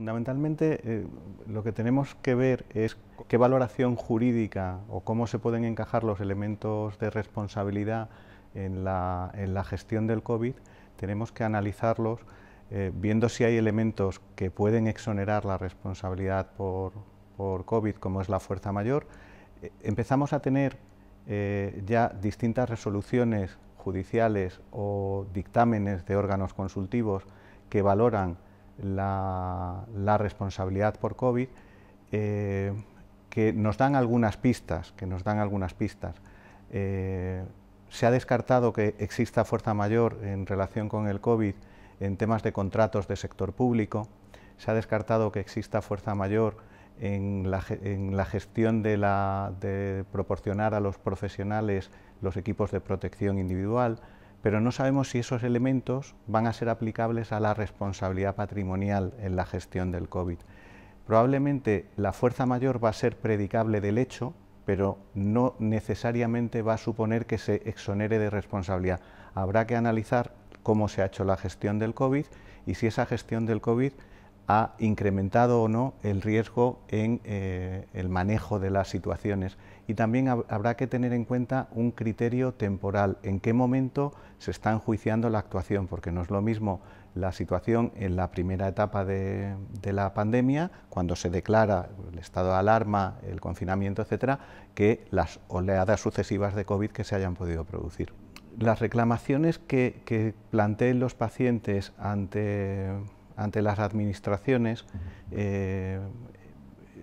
Fundamentalmente eh, lo que tenemos que ver es qué valoración jurídica o cómo se pueden encajar los elementos de responsabilidad en la, gestión del COVID. Tenemos que analizarlos eh, viendo si hay elementos que pueden exonerar la responsabilidad por, COVID, como es la fuerza mayor. Eh, empezamos a tener ya distintas resoluciones judiciales o dictámenes de órganos consultivos que valoran la, responsabilidad por COVID, eh, que nos dan algunas pistas, que nos dan algunas pistas. Eh, se ha descartado que exista fuerza mayor en relación con el COVID en temas de contratos de sector público, se ha descartado que exista fuerza mayor en la, gestión de, la, de proporcionar a los profesionales los equipos de protección individual, pero no sabemos si esos elementos van a ser aplicables a la responsabilidad patrimonial en la gestión del COVID. Probablemente la fuerza mayor va a ser predicable del hecho, pero no necesariamente va a suponer que se exonere de responsabilidad. Habrá que analizar cómo se ha hecho la gestión del COVID y si esa gestión del COVID ha incrementado o no el riesgo en eh, el manejo de las situaciones. Y también habrá que tener en cuenta un criterio temporal, en qué momento se está enjuiciando la actuación, porque no es lo mismo la situación en la primera etapa de, la pandemia, cuando se declara el estado de alarma, el confinamiento, etcétera, que las oleadas sucesivas de COVID que se hayan podido producir. Las reclamaciones que planteen los pacientes ante ante las administraciones, eh,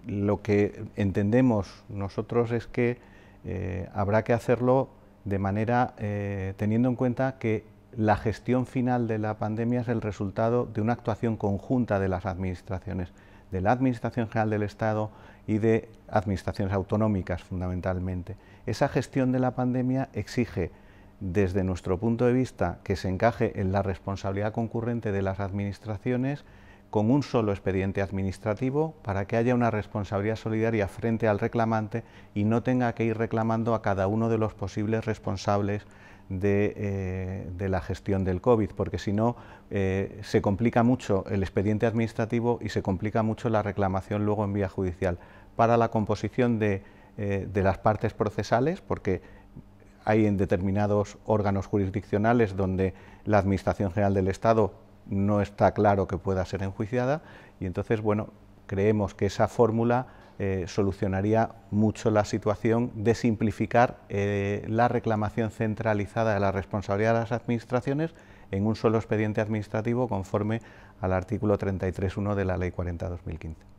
lo que entendemos nosotros es que eh, habrá que hacerlo de manera eh, teniendo en cuenta que la gestión final de la pandemia es el resultado de una actuación conjunta de las administraciones, de la Administración General del Estado y de administraciones autonómicas fundamentalmente. Esa gestión de la pandemia exige desde nuestro punto de vista, que se encaje en la responsabilidad concurrente de las administraciones con un solo expediente administrativo para que haya una responsabilidad solidaria frente al reclamante y no tenga que ir reclamando a cada uno de los posibles responsables de, eh, la gestión del COVID, porque si no eh, se complica mucho el expediente administrativo y se complica mucho la reclamación luego en vía judicial. Para la composición de eh, las partes procesales, porque hay en determinados órganos jurisdiccionales donde la Administración General del Estado no está claro que pueda ser enjuiciada y entonces, bueno, creemos que esa fórmula eh, solucionaría mucho la situación de simplificar eh, la reclamación centralizada de la responsabilidad de las administraciones en un solo expediente administrativo conforme al artículo 33.1 de la Ley 40-2015.